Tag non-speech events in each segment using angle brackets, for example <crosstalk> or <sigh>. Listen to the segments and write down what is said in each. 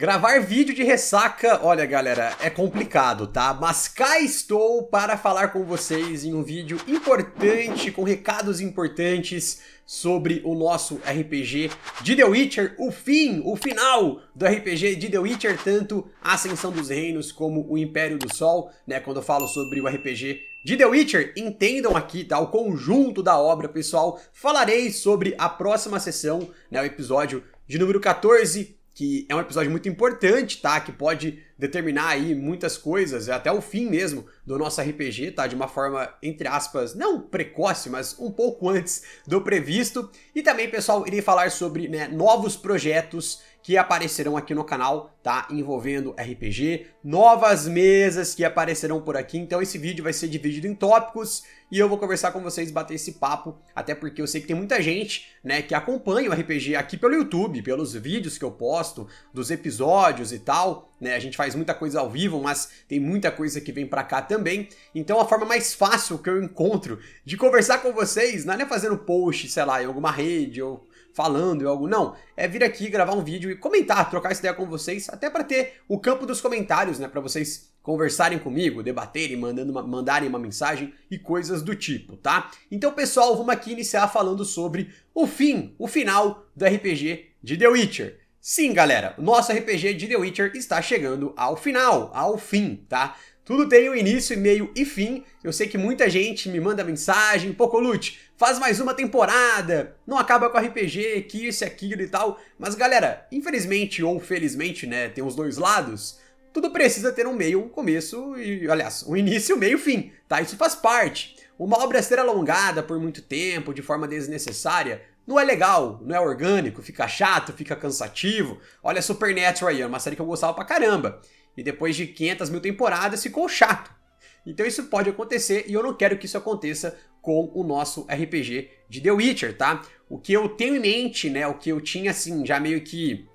Gravar vídeo de ressaca, olha galera, é complicado, tá? Mas cá estou para falar com vocês em um vídeo importante, com recados importantes sobre o nosso RPG de The Witcher, o fim, o final do RPG de The Witcher, tanto a Ascensão dos Reinos como o Império do Sol, né? Quando eu falo sobre o RPG de The Witcher, entendam aqui, tá? O conjunto da obra, pessoal. Falarei sobre a próxima sessão, né? O episódio de número 14 que é um episódio muito importante, tá? Que pode determinar aí muitas coisas, é até o fim mesmo do nosso RPG, tá? De uma forma, entre aspas, não precoce, mas um pouco antes do previsto. E também, pessoal, irei falar sobre né, novos projetos que aparecerão aqui no canal, tá? Envolvendo RPG, novas mesas que aparecerão por aqui. Então esse vídeo vai ser dividido em tópicos e eu vou conversar com vocês, bater esse papo, até porque eu sei que tem muita gente, né, que acompanha o RPG aqui pelo YouTube, pelos vídeos que eu posto, dos episódios e tal, né? A gente faz muita coisa ao vivo, mas tem muita coisa que vem para cá também. Então a forma mais fácil que eu encontro de conversar com vocês, não é fazendo post, sei lá, em alguma rede ou falando e algo. Não, é vir aqui gravar um vídeo e comentar, trocar essa ideia com vocês, até para ter o campo dos comentários, né, para vocês conversarem comigo, debaterem, mandando uma, mandarem uma mensagem e coisas do tipo, tá? Então, pessoal, vamos aqui iniciar falando sobre o fim, o final do RPG de The Witcher. Sim, galera, nosso RPG de The Witcher está chegando ao final, ao fim, tá? Tudo tem um início, meio e fim. Eu sei que muita gente me manda mensagem, Pocolute, faz mais uma temporada, não acaba com RPG, que isso, aquilo e tal. Mas galera, infelizmente ou felizmente, né, tem os dois lados. Tudo precisa ter um meio, um começo e, aliás, um início, meio e fim, tá? Isso faz parte. Uma obra ser alongada por muito tempo, de forma desnecessária, não é legal, não é orgânico, fica chato, fica cansativo. Olha Supernatural aí, é uma série que eu gostava pra caramba. E depois de 500 mil temporadas ficou chato. Então isso pode acontecer e eu não quero que isso aconteça com o nosso RPG de The Witcher, tá? O que eu tenho em mente, né, o que eu tinha assim já meio que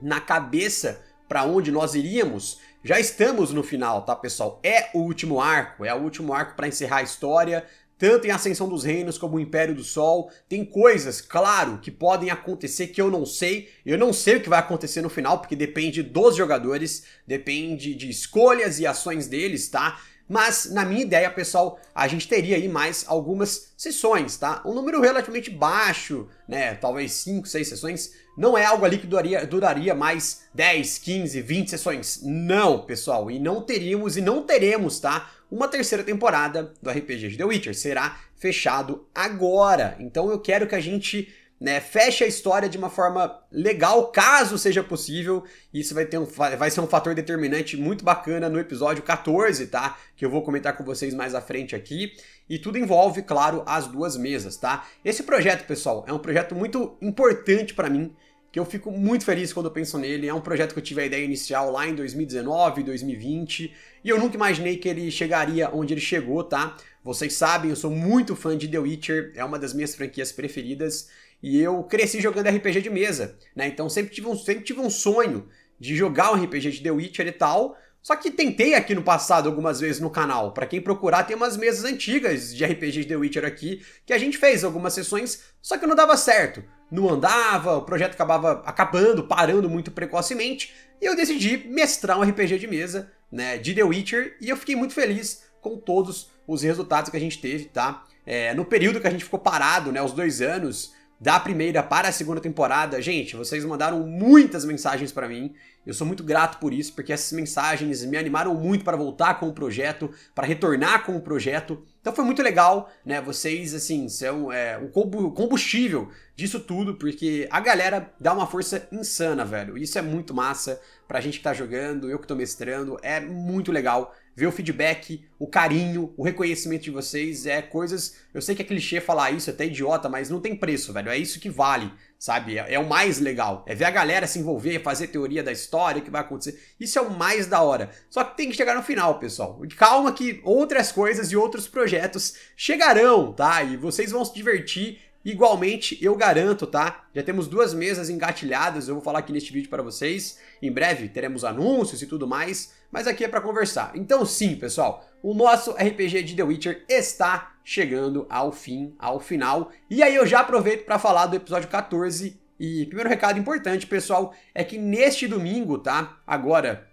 na cabeça para onde nós iríamos, já estamos no final, tá, pessoal? É o último arco, é o último arco para encerrar a história, tanto em Ascensão dos Reinos como o Império do Sol. Tem coisas, claro, que podem acontecer que eu não sei. Eu não sei o que vai acontecer no final, porque depende dos jogadores, depende de escolhas e ações deles, tá? Mas, na minha ideia, pessoal, a gente teria aí mais algumas sessões, tá? Um número relativamente baixo, né? Talvez 5, 6 sessões, não é algo ali que duraria, duraria mais 10, 15, 20 sessões. Não, pessoal. E não teríamos e não teremos, tá? Uma terceira temporada do RPG de The Witcher. Será fechado agora. Então eu quero que a gente né, feche a história de uma forma legal, caso seja possível. Isso vai, ter um, vai ser um fator determinante muito bacana no episódio 14, tá? Que eu vou comentar com vocês mais à frente aqui. E tudo envolve, claro, as duas mesas, tá? Esse projeto, pessoal, é um projeto muito importante para mim que eu fico muito feliz quando eu penso nele. É um projeto que eu tive a ideia inicial lá em 2019, 2020, e eu nunca imaginei que ele chegaria onde ele chegou, tá? Vocês sabem, eu sou muito fã de The Witcher, é uma das minhas franquias preferidas, e eu cresci jogando RPG de mesa, né? Então sempre tive um, sempre tive um sonho de jogar um RPG de The Witcher e tal. Só que tentei aqui no passado algumas vezes no canal. Para quem procurar, tem umas mesas antigas de RPG de The Witcher aqui que a gente fez algumas sessões, só que não dava certo. Não andava, o projeto acabava acabando, parando muito precocemente, e eu decidi mestrar um RPG de mesa, né, de The Witcher, e eu fiquei muito feliz com todos os resultados que a gente teve, tá? É, no período que a gente ficou parado, né, os dois anos, da primeira para a segunda temporada. Gente, vocês mandaram muitas mensagens para mim. Eu sou muito grato por isso, porque essas mensagens me animaram muito para voltar com o projeto, para retornar com o projeto. Então foi muito legal, né? Vocês, assim, são é, o combustível disso tudo, porque a galera dá uma força insana, velho. Isso é muito massa pra gente que tá jogando, eu que tô mestrando. É muito legal ver o feedback, o carinho, o reconhecimento de vocês, é coisas. Eu sei que é clichê falar isso, é até idiota, mas não tem preço, velho. É isso que vale, sabe? É, é, o mais legal. É ver a galera se envolver, fazer teoria da história, o que vai acontecer. Isso é o mais da hora. Só que tem que chegar no final, pessoal. Calma que outras coisas e outros projetos chegarão, tá? E vocês vão se divertir Igualmente, eu garanto, tá? Já temos duas mesas engatilhadas, eu vou falar aqui neste vídeo para vocês. Em breve teremos anúncios e tudo mais, mas aqui é para conversar. Então sim, pessoal, o nosso RPG de The Witcher está chegando ao fim, ao final. E aí eu já aproveito para falar do episódio 14 e primeiro recado importante, pessoal, é que neste domingo, tá? Agora,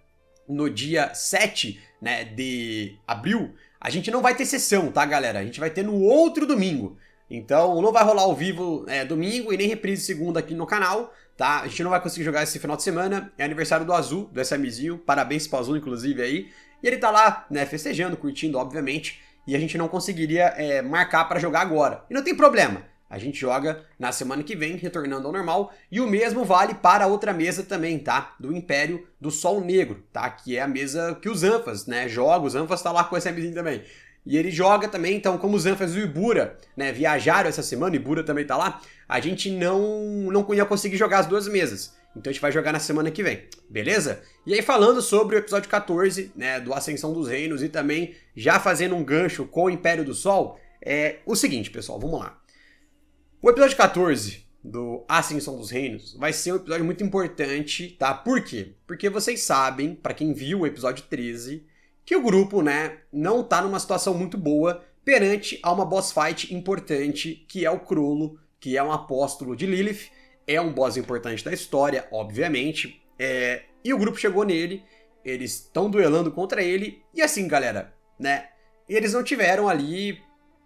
no dia 7, né, de abril, a gente não vai ter sessão, tá, galera? A gente vai ter no outro domingo. Então não vai rolar ao vivo é, domingo e nem reprise segunda aqui no canal, tá? A gente não vai conseguir jogar esse final de semana. É aniversário do Azul, do SMzinho. Parabéns pro Azul, inclusive, aí. E ele tá lá, né, festejando, curtindo, obviamente. E a gente não conseguiria é, marcar para jogar agora. E não tem problema. A gente joga na semana que vem, retornando ao normal. E o mesmo vale para a outra mesa também, tá? Do Império do Sol Negro, tá? Que é a mesa que os Anfas, né? Joga, os Anfas tá lá com o SMzinho também. E ele joga também, então, como os Zanfas e o Ibura, né, viajaram essa semana, o Ibura também tá lá, a gente não, não ia conseguir jogar as duas mesas. Então a gente vai jogar na semana que vem, beleza? E aí falando sobre o episódio 14, né, do Ascensão dos Reinos e também já fazendo um gancho com o Império do Sol, é o seguinte, pessoal, vamos lá. O episódio 14 do Ascensão dos Reinos vai ser um episódio muito importante, tá? Por quê? Porque vocês sabem, para quem viu o episódio 13, que o grupo, né, não tá numa situação muito boa perante a uma boss fight importante, que é o Crolo, que é um apóstolo de Lilith, é um boss importante da história, obviamente, é... e o grupo chegou nele, eles estão duelando contra ele, e assim, galera, né, eles não tiveram ali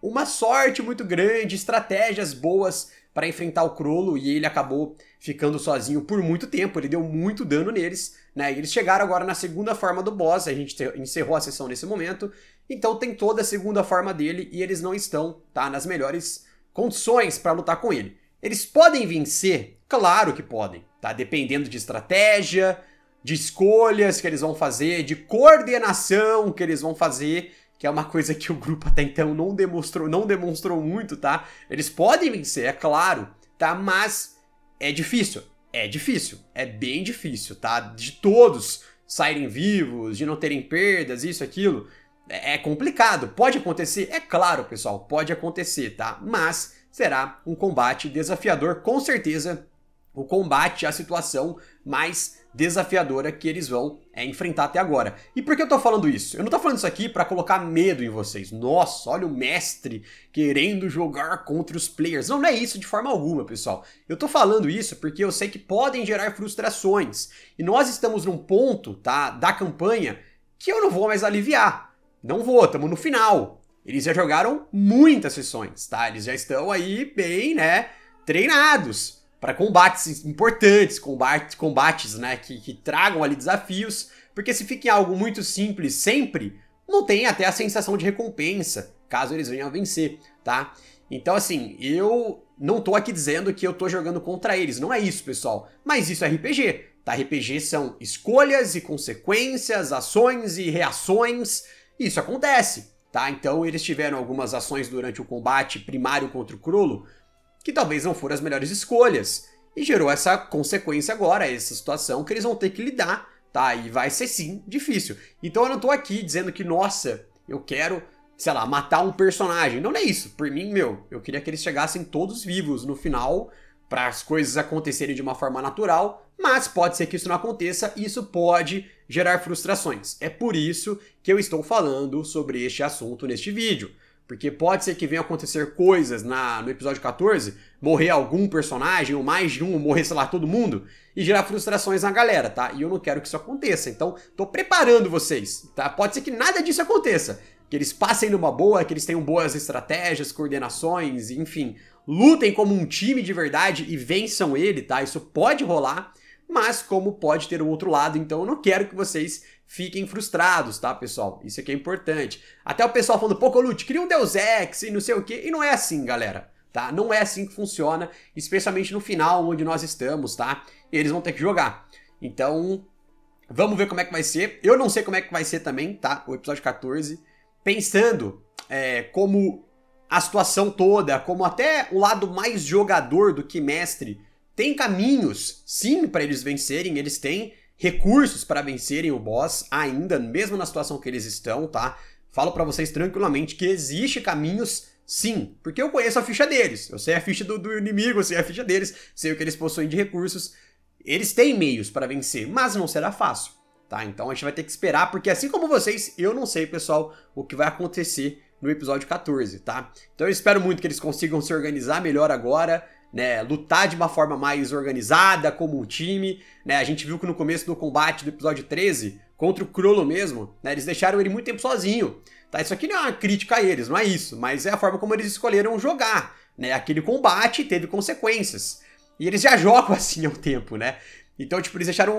uma sorte muito grande, estratégias boas para enfrentar o Crollo e ele acabou ficando sozinho por muito tempo, ele deu muito dano neles, né? eles chegaram agora na segunda forma do boss, a gente encerrou a sessão nesse momento, então tem toda a segunda forma dele e eles não estão, tá, nas melhores condições para lutar com ele. Eles podem vencer? Claro que podem, tá? Dependendo de estratégia, de escolhas que eles vão fazer, de coordenação que eles vão fazer que é uma coisa que o grupo até então não demonstrou, não demonstrou muito, tá? Eles podem vencer, é claro, tá? Mas é difícil, é difícil, é bem difícil, tá? De todos saírem vivos, de não terem perdas, isso, aquilo, é, é complicado. Pode acontecer, é claro, pessoal, pode acontecer, tá? Mas será um combate desafiador, com certeza, o combate à situação mais desafiadora que eles vão é, enfrentar até agora. E por que eu tô falando isso? Eu não tô falando isso aqui para colocar medo em vocês. Nossa, olha o mestre querendo jogar contra os players. Não, não é isso de forma alguma, pessoal. Eu tô falando isso porque eu sei que podem gerar frustrações. E nós estamos num ponto, tá, da campanha que eu não vou mais aliviar. Não vou, estamos no final. Eles já jogaram muitas sessões, tá? Eles já estão aí bem, né, treinados para combates importantes, combates, combates né, que, que tragam ali desafios, porque se fiquem algo muito simples sempre, não tem até a sensação de recompensa, caso eles venham a vencer, tá? Então, assim, eu não tô aqui dizendo que eu tô jogando contra eles, não é isso, pessoal. Mas isso é RPG, tá? RPG são escolhas e consequências, ações e reações, e isso acontece, tá? Então, eles tiveram algumas ações durante o combate primário contra o Krulo, que talvez não foram as melhores escolhas. E gerou essa consequência agora, essa situação que eles vão ter que lidar, tá? E vai ser sim difícil. Então eu não tô aqui dizendo que, nossa, eu quero, sei lá, matar um personagem. Não, não é isso. Por mim, meu, eu queria que eles chegassem todos vivos no final, para as coisas acontecerem de uma forma natural, mas pode ser que isso não aconteça e isso pode gerar frustrações. É por isso que eu estou falando sobre este assunto neste vídeo. Porque pode ser que venha acontecer coisas na, no episódio 14, morrer algum personagem, ou mais de um, ou morrer, sei lá, todo mundo, e gerar frustrações na galera, tá? E eu não quero que isso aconteça. Então, tô preparando vocês, tá? Pode ser que nada disso aconteça. Que eles passem numa boa, que eles tenham boas estratégias, coordenações, enfim. Lutem como um time de verdade e vençam ele, tá? Isso pode rolar, mas como pode ter o outro lado, então eu não quero que vocês fiquem frustrados, tá, pessoal? Isso aqui é importante. Até o pessoal falando, pô, lute, cria um Deus Ex e não sei o quê. E não é assim, galera, tá? Não é assim que funciona, especialmente no final, onde nós estamos, tá? Eles vão ter que jogar. Então, vamos ver como é que vai ser. Eu não sei como é que vai ser também, tá? O episódio 14. Pensando é, como a situação toda, como até o lado mais jogador do que mestre, tem caminhos, sim, para eles vencerem, eles têm recursos para vencerem o boss ainda, mesmo na situação que eles estão, tá? Falo para vocês tranquilamente que existe caminhos Sim, porque eu conheço a ficha deles. Eu sei a ficha do, do, inimigo, eu sei a ficha deles, sei o que eles possuem de recursos. Eles têm meios para vencer, mas não será fácil, tá? Então a gente vai ter que esperar, porque assim como vocês, eu não sei, pessoal, o que vai acontecer no episódio 14, tá? Então eu espero muito que eles consigam se organizar melhor agora, né, lutar de uma forma mais organizada, como um time. Né? A gente viu que no começo do combate do episódio 13, contra o Crollo mesmo, né, eles deixaram ele muito tempo sozinho. Tá? Isso aqui não é uma crítica a eles, não é isso, mas é a forma como eles escolheram jogar. Né? Aquele combate teve consequências. E eles já <laughs> jogam assim há um tempo, né? Então, tipo, eles deixaram o,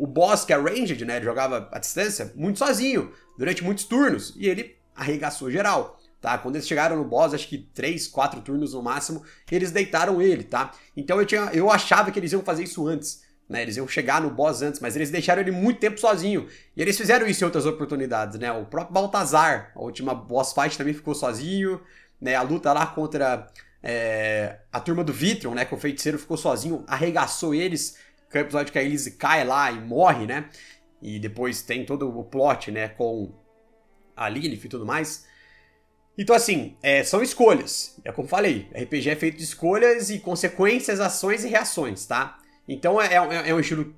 o, o boss, que é ranged, né? Ele jogava à distância, muito sozinho, durante muitos turnos. E ele arregaçou geral tá? Quando eles chegaram no boss, acho que 3, 4 turnos no máximo, eles deitaram ele, tá? Então eu, tinha, eu achava que eles iam fazer isso antes, né? Eles iam chegar no boss antes, mas eles deixaram ele muito tempo sozinho. E eles fizeram isso em outras oportunidades, né? O próprio Baltazar, a última boss fight também ficou sozinho, né? A luta lá contra é, a turma do Vitron, né? Que o feiticeiro ficou sozinho, arregaçou eles. Que é o episódio que a Elise cai lá e morre, né? E depois tem todo o plot, né? Com a Lilith e tudo mais. Então, assim, é, são escolhas. É como falei, RPG é feito de escolhas e consequências, ações e reações, tá? Então é, é, é um estilo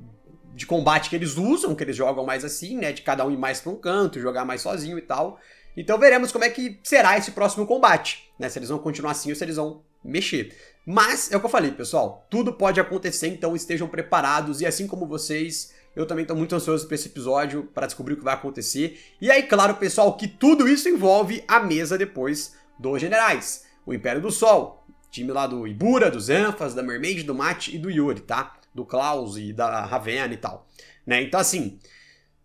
de combate que eles usam, que eles jogam mais assim, né? De cada um ir mais para um canto, jogar mais sozinho e tal. Então veremos como é que será esse próximo combate, né? Se eles vão continuar assim ou se eles vão mexer. Mas é o que eu falei, pessoal, tudo pode acontecer, então estejam preparados e assim como vocês, eu também estou muito ansioso para esse episódio, para descobrir o que vai acontecer. E aí, claro, pessoal, que tudo isso envolve a mesa depois dos generais. O Império do Sol, time lá do Ibura, dos Anfas, da Mermaid, do Mate e do Yuri, tá? Do Klaus e da Ravenna e tal. Né? Então, assim,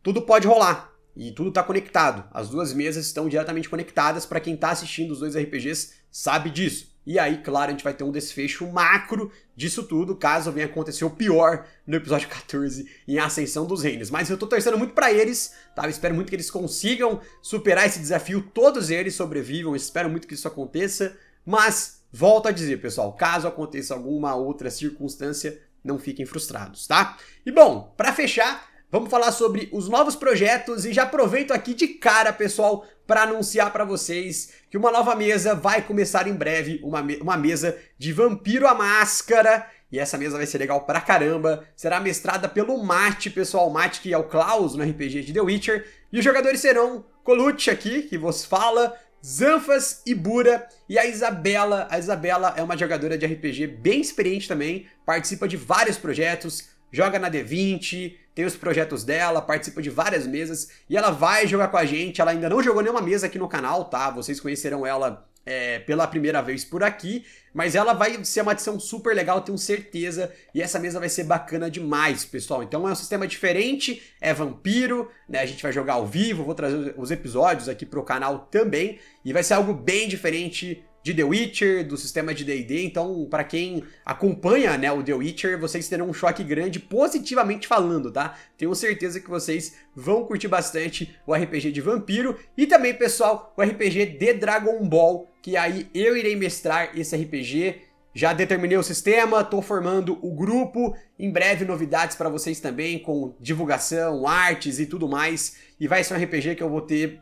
tudo pode rolar. E tudo está conectado. As duas mesas estão diretamente conectadas. Para quem está assistindo os dois RPGs, sabe disso. E aí, claro, a gente vai ter um desfecho macro disso tudo, caso venha acontecer o pior no episódio 14 em Ascensão dos Reinos. Mas eu tô torcendo muito para eles, tá? Eu espero muito que eles consigam superar esse desafio, todos eles sobrevivam, espero muito que isso aconteça. Mas, volto a dizer, pessoal, caso aconteça alguma outra circunstância, não fiquem frustrados, tá? E bom, para fechar, Vamos falar sobre os novos projetos e já aproveito aqui de cara, pessoal, para anunciar para vocês que uma nova mesa vai começar em breve, uma, me uma mesa de Vampiro à Máscara. E essa mesa vai ser legal pra caramba. Será mestrada pelo Mate, pessoal. Mate que é o Klaus no RPG de The Witcher. E os jogadores serão Colucci aqui, que vos fala, Zanfas e Bura. E a Isabela. A Isabela é uma jogadora de RPG bem experiente também. Participa de vários projetos. Joga na D20, tem os projetos dela, participa de várias mesas e ela vai jogar com a gente. Ela ainda não jogou nenhuma mesa aqui no canal, tá? Vocês conhecerão ela é, pela primeira vez por aqui, mas ela vai ser uma adição super legal, tenho certeza, e essa mesa vai ser bacana demais, pessoal. Então é um sistema diferente, é vampiro, né? A gente vai jogar ao vivo, vou trazer os episódios aqui pro canal também, e vai ser algo bem diferente, de The Witcher, do sistema de D&D, então para quem acompanha, né, o The Witcher, vocês terão um choque grande positivamente falando, tá? Tenho certeza que vocês vão curtir bastante o RPG de vampiro e também, pessoal, o RPG de Dragon Ball, que aí eu irei mestrar esse RPG. Já determinei o sistema, tô formando o grupo, em breve novidades para vocês também com divulgação, artes e tudo mais. E vai ser um RPG que eu vou ter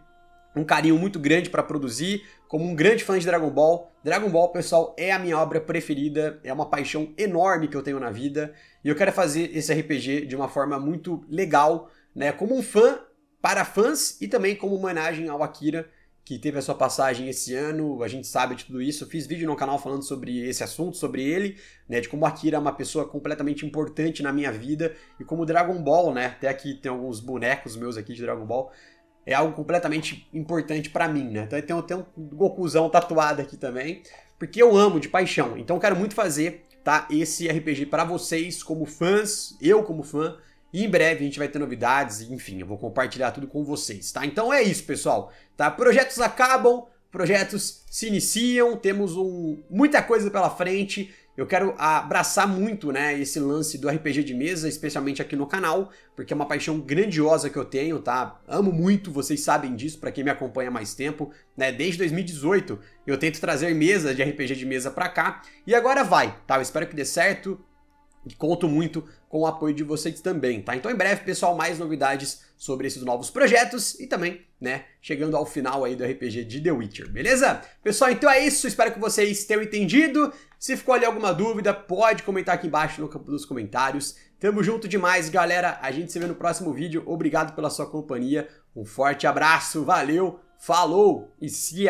um carinho muito grande para produzir. Como um grande fã de Dragon Ball, Dragon Ball, pessoal, é a minha obra preferida, é uma paixão enorme que eu tenho na vida, e eu quero fazer esse RPG de uma forma muito legal, né, como um fã para fãs e também como homenagem ao Akira, que teve a sua passagem esse ano, a gente sabe de tudo isso. Eu fiz vídeo no canal falando sobre esse assunto, sobre ele, né, de como Akira é uma pessoa completamente importante na minha vida e como Dragon Ball, né, até aqui tem alguns bonecos meus aqui de Dragon Ball, é algo completamente importante para mim, né? Então tem até um Gokuzão tatuado aqui também, porque eu amo de paixão. Então eu quero muito fazer, tá, esse RPG para vocês como fãs, eu como fã, e em breve a gente vai ter novidades, enfim, eu vou compartilhar tudo com vocês, tá? Então é isso, pessoal, tá? Projetos acabam, projetos se iniciam, temos um, muita coisa pela frente. Eu quero abraçar muito, né, esse lance do RPG de mesa, especialmente aqui no canal, porque é uma paixão grandiosa que eu tenho, tá? Amo muito, vocês sabem disso, para quem me acompanha há mais tempo, né? Desde 2018 eu tento trazer mesas de RPG de mesa para cá, e agora vai, tá? Eu espero que dê certo. E conto muito com o apoio de vocês também, tá? Então em breve, pessoal, mais novidades sobre esses novos projetos e também, né, chegando ao final aí do RPG de The Witcher, beleza? Pessoal, então é isso, espero que vocês tenham entendido. Se ficou ali alguma dúvida, pode comentar aqui embaixo no campo dos comentários. Tamo junto demais, galera. A gente se vê no próximo vídeo. Obrigado pela sua companhia. Um forte abraço, valeu, falou e se